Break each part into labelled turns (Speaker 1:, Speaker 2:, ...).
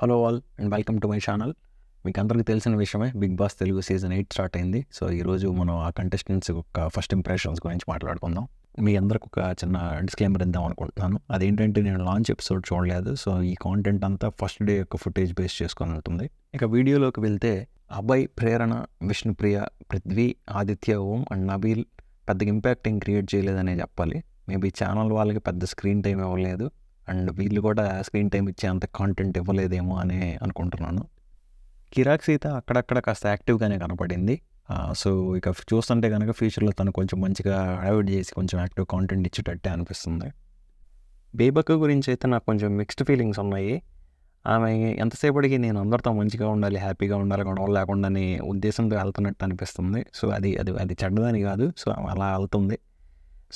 Speaker 1: hello all and welcome to my channel మీకు అందరికీ తెలిసిన విషయమే Bigg Boss Telugu season eight start అయింది సో ఈరోజు మనం ఆ కంటెస్టెంట్స్ యొక్క ఫస్ట్ ఇంప్రెషన్స్ గురించి మాట్లాడుకుందాం మీ అందరికి ఒక చిన్న డిస్క్లైమర్ ఇద్దాం అనుకుంటున్నాను అదేంటంటే నేను లాంచ్ ఎపిసోడ్ చూడలేదు సో ఈ కాంటెంట్ అంతా ఫస్ట్ డే యొక్క ఫుటేజ్ బేస్ చేసుకొని ఉంటుంది ఇక వీడియోలోకి వెళ్తే అభయ్ ప్రేరణ విష్ణుప్రియ పృథ్వీ ఆదిత్య ఓం అండ్ నబీల్ పెద్దగా ఇంపాక్ట్ ఏం క్రియేట్ చేయలేదనే చెప్పాలి మేబీ ఛానల్ వాళ్ళకి పెద్ద స్క్రీన్ టైం ఇవ్వలేదు అండ్ వీళ్ళు కూడా స్క్రీన్ టైం ఇచ్చే అంత కాంటెంట్ ఇవ్వలేదేమో అని అనుకుంటున్నాను కిరాక్ సీత అక్కడక్కడ కాస్త యాక్టివ్గానే కనపడింది సో ఇక చూస్తుంటే కనుక ఫ్యూచర్లో తను కొంచెం మంచిగా అవాయిడ్ చేసి కొంచెం యాక్టివ్ కాంటెంట్ ఇచ్చేటట్టే అనిపిస్తుంది బేబక్ గురించి అయితే నాకు కొంచెం మిక్స్డ్ ఫీలింగ్స్ ఉన్నాయి ఆమె ఎంతసేపటికి నేను అందరితో మంచిగా ఉండాలి హ్యాపీగా ఉండాలి గొడవలు లేకుండా అనే ఉద్దేశంతో వెళ్తున్నట్టు అనిపిస్తుంది సో అది అది అది చెడ్డదని కాదు సో అలా వెళ్తుంది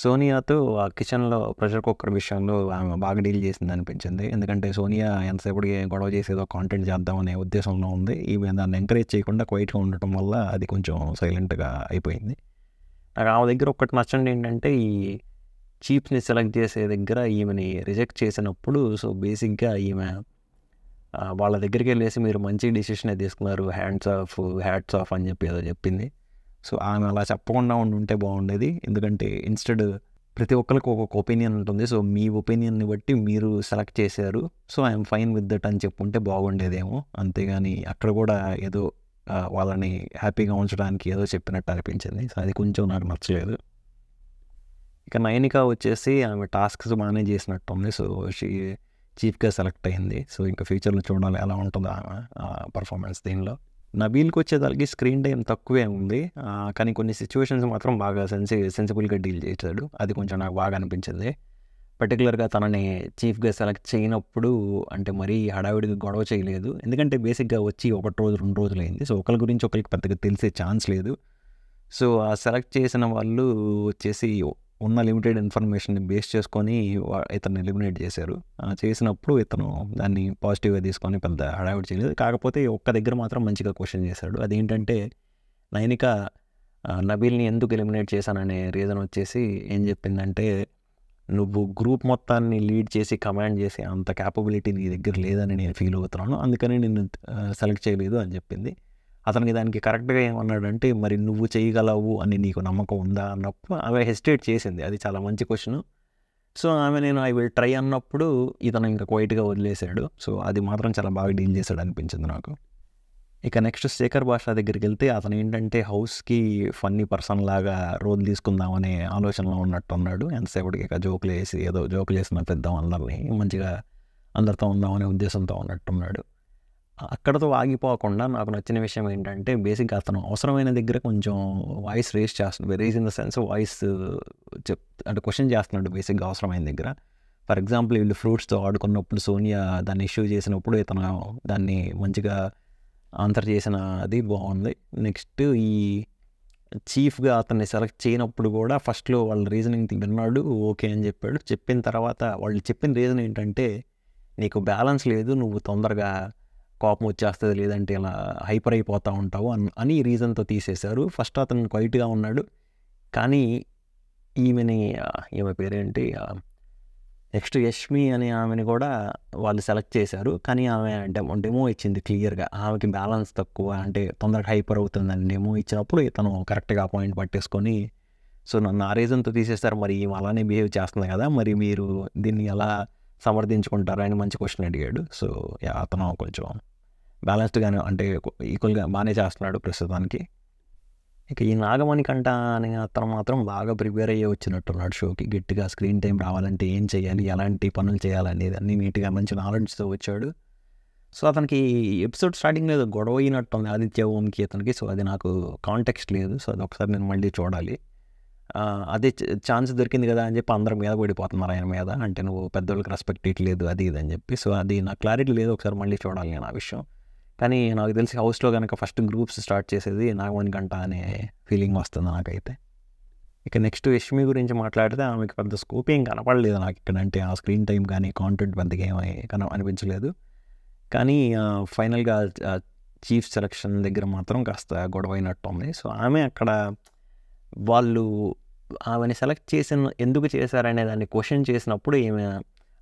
Speaker 1: సోనియాతో ఆ కిచెన్లో ప్రెషర్ కుక్కర్ విషయంలో ఆమె బాగా డీల్ చేసింది అనిపించింది ఎందుకంటే సోనియా ఎంతసేపటికి గొడవ చేసేదో కాంటెంట్ చేద్దామనే ఉద్దేశంలో ఉంది ఈమె దాన్ని ఎంకరేజ్ చేయకుండా క్వైట్గా ఉండటం వల్ల అది కొంచెం సైలెంట్గా అయిపోయింది నాకు ఆమె దగ్గర ఒక్కటి నచ్చండి ఏంటంటే ఈ చీప్స్ని సెలెక్ట్ చేసే దగ్గర ఈమెని రిజెక్ట్ చేసినప్పుడు సో బేసిక్గా ఈమె వాళ్ళ దగ్గరికి వెళ్ళేసి మీరు మంచి డిసిషనే తీసుకున్నారు హ్యాండ్స్ ఆఫ్ హ్యాట్స్ ఆఫ్ అని చెప్పి ఏదో చెప్పింది సో ఆమె అలా చెప్పకుండా ఉండి ఉంటే బాగుండేది ఎందుకంటే ఇన్స్టెడ్ ప్రతి ఒక్కరికి ఒక్కొక్క ఒపీనియన్ ఉంటుంది సో మీ ఒపీనియన్ని బట్టి మీరు సెలెక్ట్ చేశారు so I'm fine with that అని చెప్పుంటే బాగుండేదేమో అంతేగాని అక్కడ కూడా ఏదో వాళ్ళని హ్యాపీగా ఉంచడానికి ఏదో చెప్పినట్టు అనిపించింది సో అది కొంచెం నాకు నచ్చలేదు ఇక నయనిక వచ్చేసి ఆమె టాస్క్స్ బాగానే చేసినట్టుంది సో షీ చీఫ్గా సెలెక్ట్ అయింది సో ఇంకా ఫ్యూచర్లో చూడాలి ఎలా ఉంటుందో ఆమె పర్ఫార్మెన్స్ దీనిలో నబీల్కి వచ్చేదానికి స్క్రీన్ టైం తక్కువే ఉంది కానీ కొన్ని సిచ్యువేషన్స్ మాత్రం బాగా సెన్సి సెన్సిబుల్గా డీల్ చేశాడు అది కొంచెం నాకు బాగా అనిపించింది పర్టికులర్గా తనని చీఫ్గా సెలెక్ట్ చేయనప్పుడు అంటే మరీ హడావిడిగా గొడవ చేయలేదు ఎందుకంటే బేసిక్గా వచ్చి ఒకటి రోజు రెండు రోజులు అయింది సో ఒకరి గురించి ఒకరికి పెద్దగా తెలిసే ఛాన్స్ లేదు సో ఆ సెలెక్ట్ చేసిన వాళ్ళు వచ్చేసి ఉన్న లిమిటెడ్ ఇన్ఫర్మేషన్ని బేస్ చేసుకొని ఇతను ఎలిమినేట్ చేశారు చేసినప్పుడు ఇతను దాన్ని పాజిటివ్గా తీసుకొని పెద్ద హడావిడి చేయలేదు కాకపోతే ఒక్క దగ్గర మాత్రం మంచిగా క్వశ్చన్ చేశాడు అదేంటంటే నైనిక నబీల్ని ఎందుకు ఎలిమినేట్ చేశాననే రీజన్ వచ్చేసి ఏం చెప్పిందంటే నువ్వు గ్రూప్ మొత్తాన్ని లీడ్ చేసి కమాండ్ చేసే అంత క్యాపబిలిటీ నీ దగ్గర లేదని నేను ఫీల్ అవుతున్నాను అందుకని నిన్ను సెలెక్ట్ చేయలేదు అని చెప్పింది అతనికి దానికి కరెక్ట్గా ఏమన్నాడంటే మరి నువ్వు చేయగలవు అని నీకు నమ్మకం ఉందా అన్నప్పుడు ఆమె హెసిటేట్ చేసింది అది చాలా మంచి క్వశ్చను సో ఆమె నేను ఐ విల్ ట్రై అన్నప్పుడు ఇతను ఇంకా క్వైట్గా వదిలేశాడు సో అది మాత్రం చాలా బాగా డీల్ చేశాడు అనిపించింది నాకు ఇక నెక్స్ట్ శేఖర్ బాషా దగ్గరికి వెళ్తే అతను ఏంటంటే హౌస్కి ఫన్నీ పర్సన్ లాగా రోల్ తీసుకుందామనే ఆలోచనలో ఉన్నట్టు ఉన్నాడు ఎంతసేపటికి ఇక జోకులు వేసి ఏదో జోకులు వేసిన పెద్దాం అందరినీ మంచిగా అందరితో ఉందామనే ఉద్దేశంతో ఉన్నట్టున్నాడు అక్కడతో ఆగిపోకుండా నాకు నచ్చిన విషయం ఏంటంటే బేసిక్గా అతను అవసరమైన దగ్గర కొంచెం వాయిస్ రేస్ చేస్తున్నాడు raise in the sense voice చెప్ అంటే క్వశ్చన్ చేస్తున్నాడు బేసిక్గా అవసరమైన దగ్గర ఫర్ ఎగ్జాంపుల్ వీళ్ళు ఫ్రూట్స్తో ఆడుకున్నప్పుడు సోనియా దాన్ని ఇష్యూ చేసినప్పుడు ఇతను దాన్ని మంచిగా ఆన్సర్ చేసిన అది బాగుంది నెక్స్ట్ ఈ చీఫ్గా అతన్ని సెలెక్ట్ చేయనప్పుడు కూడా ఫస్ట్లో వాళ్ళ రీజనింగ్ విన్నాడు ఓకే అని చెప్పాడు చెప్పిన తర్వాత వాళ్ళు చెప్పిన రీజన్ ఏంటంటే నీకు బ్యాలెన్స్ లేదు నువ్వు తొందరగా కోపం వచ్చేస్తుంది లేదంటే ఇలా హైపర్ అయిపోతూ ఉంటావు అని అని రీజన్తో తీసేశారు ఫస్ట్ అతను క్వైట్గా ఉన్నాడు కానీ ఈమెని ఈమె పేరేంటి నెక్స్ట్ యష్మి అనే ఆమెని కూడా వాళ్ళు సెలెక్ట్ చేశారు కానీ ఆమె డెమో డెమో ఇచ్చింది క్లియర్గా ఆమెకి బ్యాలెన్స్ తక్కువ అంటే తొందరగా హైపర్ అవుతుందని డెమో ఇచ్చినప్పుడు తను కరెక్ట్గా పాయింట్ పట్టేసుకొని సో నన్ను ఆ రీజన్తో తీసేస్తారు మరి అలానే బిహేవ్ చేస్తుంది కదా మరి మీరు దీన్ని ఎలా సమర్థించుకుంటారు అని మంచి క్వశ్చన్ అడిగాడు సో అతను కొంచెం బ్యాలెన్స్డ్గానే అంటే ఈక్వల్గా బాగానే చేస్తున్నాడు ప్రస్తుతానికి ఇక ఈ నాగమణి కంట అనే అతను మాత్రం బాగా ప్రిపేర్ అయ్యి వచ్చినట్టున్నాడు షోకి గట్టిగా స్క్రీన్ టైం రావాలంటే ఏం చేయాలి ఎలాంటి పనులు చేయాలనేది అన్నీ నీట్గా మంచి నాలెడ్జ్తో వచ్చాడు సో అతనికి ఎపిసోడ్ స్టార్టింగ్ లేదు గొడవ అయినట్టు ఉంది ఆదిత్య ఓంకి అతనికి సో అది నాకు కాంటెక్స్ట్ లేదు సో అది ఒకసారి నేను మళ్ళీ చూడాలి అదే ఛాన్స్ దొరికింది కదా అని చెప్పి అందరి మీద పడిపోతున్నారు ఆయన మీద అంటే నువ్వు పెద్దోళ్ళకి రెస్పెక్ట్ ఇట్లేదు అది ఇది అని చెప్పి సో అది నాకు క్లారిటీ లేదు ఒకసారి మళ్ళీ చూడాలి నేను ఆ విషయం కానీ నాకు తెలిసి హౌస్లో కనుక ఫస్ట్ గ్రూప్స్ స్టార్ట్ చేసేది నాగమణి గంట అనే ఫీలింగ్ వస్తుంది నాకైతే ఇక నెక్స్ట్ యష్మి గురించి మాట్లాడితే ఆమెకి పెద్ద స్కోప్ ఏం కనపడలేదు నాకు ఇక్కడ అంటే ఆ స్క్రీన్ టైం కానీ కాంటెంట్ పెద్దగా ఏమీ కన అనిపించలేదు కానీ ఫైనల్గా చీఫ్ సెలక్షన్ దగ్గర మాత్రం కాస్త అయినట్టు ఉంది సో ఆమె అక్కడ వాళ్ళు ఆమెని సెలెక్ట్ చేసిన ఎందుకు చేశారనే దాన్ని క్వశ్చన్ చేసినప్పుడు ఏమైనా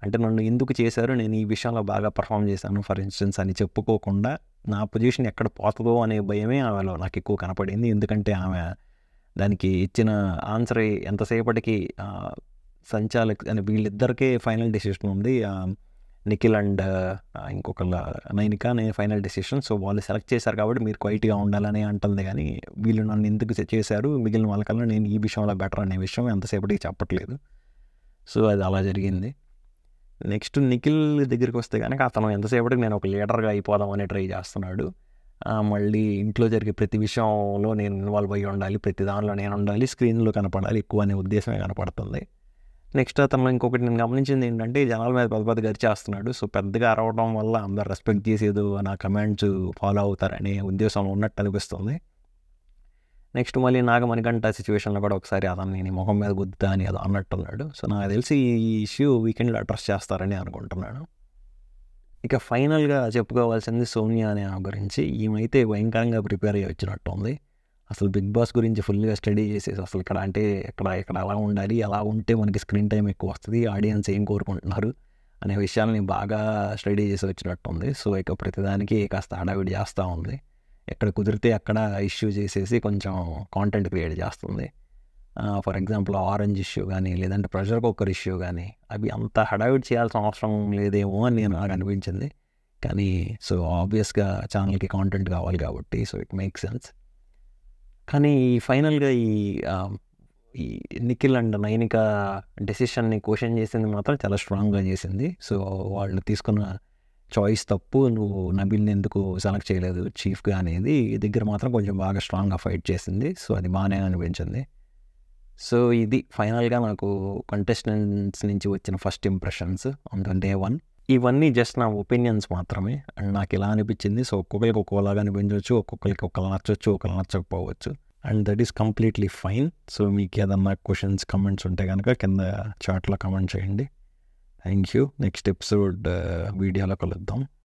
Speaker 1: అంటే నన్ను ఎందుకు చేశారు నేను ఈ విషయంలో బాగా పర్ఫామ్ చేశాను ఫర్ ఇన్స్టెన్స్ అని చెప్పుకోకుండా నా పొజిషన్ ఎక్కడ పోతుందో అనే భయమే ఆమెలో నాకు ఎక్కువ కనపడింది ఎందుకంటే ఆమె దానికి ఇచ్చిన ఆన్సర్ ఎంతసేపటికి సంచాలక్ అని వీళ్ళిద్దరికే ఫైనల్ డెసిషన్ ఉంది నిఖిల్ అండ్ ఇంకొకళ్ళ నైనిక అనే ఫైనల్ డెసిషన్ సో వాళ్ళు సెలెక్ట్ చేశారు కాబట్టి మీరు క్వైట్గా ఉండాలని అంటుంది కానీ వీళ్ళు నన్ను ఎందుకు చేశారు మిగిలిన వాళ్ళకల్లా నేను ఈ విషయంలో బెటర్ అనే విషయం ఎంతసేపటికి చెప్పట్లేదు సో అది అలా జరిగింది నెక్స్ట్ నిఖిల్ దగ్గరికి వస్తే కనుక అతను ఎంతసేపటికి నేను ఒక లీడర్గా అయిపోదామని ట్రై చేస్తున్నాడు మళ్ళీ ఇంట్లో జరిగే ప్రతి విషయంలో నేను ఇన్వాల్వ్ అయ్యి ఉండాలి ప్రతి దానిలో నేను ఉండాలి స్క్రీన్లో కనపడాలి ఎక్కువ అనే ఉద్దేశమే కనపడుతుంది నెక్స్ట్ అతను ఇంకొకటి నేను గమనించింది ఏంటంటే జనాల మీద పెద్ద పెద్ద గరిచేస్తున్నాడు సో పెద్దగా అరవడం వల్ల అందరు రెస్పెక్ట్ చేసేదో నా కమెంట్స్ ఫాలో అవుతారనే ఉద్దేశం ఉన్నట్టు అనిపిస్తుంది నెక్స్ట్ మళ్ళీ గంట సిచ్యువేషన్లో కూడా ఒకసారి అతను నేను ముఖం మీద గుద్దా అని అన్నట్టు అన్నట్టున్నాడు సో నాకు తెలిసి ఈ ఇష్యూ వీకెండ్లో అడ్రస్ చేస్తారని అనుకుంటున్నాను ఇక ఫైనల్గా చెప్పుకోవాల్సింది సోనియా అనే గురించి ఈమైతే భయంకరంగా ప్రిపేర్ అయ్యి ఉంది అసలు బిగ్ బాస్ గురించి ఫుల్గా స్టడీ చేసేసి అసలు ఇక్కడ అంటే ఇక్కడ ఇక్కడ ఎలా ఉండాలి ఎలా ఉంటే మనకి స్క్రీన్ టైం ఎక్కువ వస్తుంది ఆడియన్స్ ఏం కోరుకుంటున్నారు అనే విషయాలని బాగా స్టడీ చేసి వచ్చినట్టుంది సో ఇక ప్రతిదానికి కాస్త హడావిడి చేస్తూ ఉంది ఎక్కడ కుదిరితే అక్కడ ఇష్యూ చేసేసి కొంచెం కాంటెంట్ క్రియేట్ చేస్తుంది ఫర్ ఎగ్జాంపుల్ ఆరెంజ్ ఇష్యూ కానీ లేదంటే ప్రెషర్ కుక్కర్ ఇష్యూ కానీ అవి అంత హడావిడ్ చేయాల్సిన అవసరం లేదేమో అని నేను నాకు అనిపించింది కానీ సో ఆబ్వియస్గా ఛానల్కి కాంటెంట్ కావాలి కాబట్టి సో ఇట్ మేక్ సెన్స్ కానీ ఈ ఫైనల్గా ఈ ఈ నిఖిల్ అండ్ నైనిక డెసిషన్ని క్వశ్చన్ చేసింది మాత్రం చాలా స్ట్రాంగ్గా చేసింది సో వాళ్ళు తీసుకున్న చాయిస్ తప్పు నువ్వు నబీల్ని ఎందుకు సెలెక్ట్ చేయలేదు చీఫ్గా అనేది దగ్గర మాత్రం కొంచెం బాగా స్ట్రాంగ్గా ఫైట్ చేసింది సో అది బాగానే అనిపించింది సో ఇది ఫైనల్గా నాకు కంటెస్టెంట్స్ నుంచి వచ్చిన first impressions on the day one ఇవన్నీ జస్ట్ నా ఒపీనియన్స్ మాత్రమే అండ్ నాకు ఇలా అనిపించింది సో ఒక్కొక్కరికి ఒక్కోలాగా అనిపించవచ్చు ఒక్కొక్కరికి ఒకళ్ళు నచ్చవచ్చు ఒకరు నచ్చకపోవచ్చు and that is completely fine so మీకు ఏదన్నా క్వశ్చన్స్ కమెంట్స్ ఉంటే కనుక కింద చాట్లో కమెంట్ చేయండి థ్యాంక్ యూ నెక్స్ట్ ఎపిసోడ్ వీడియోలో కలుద్దాం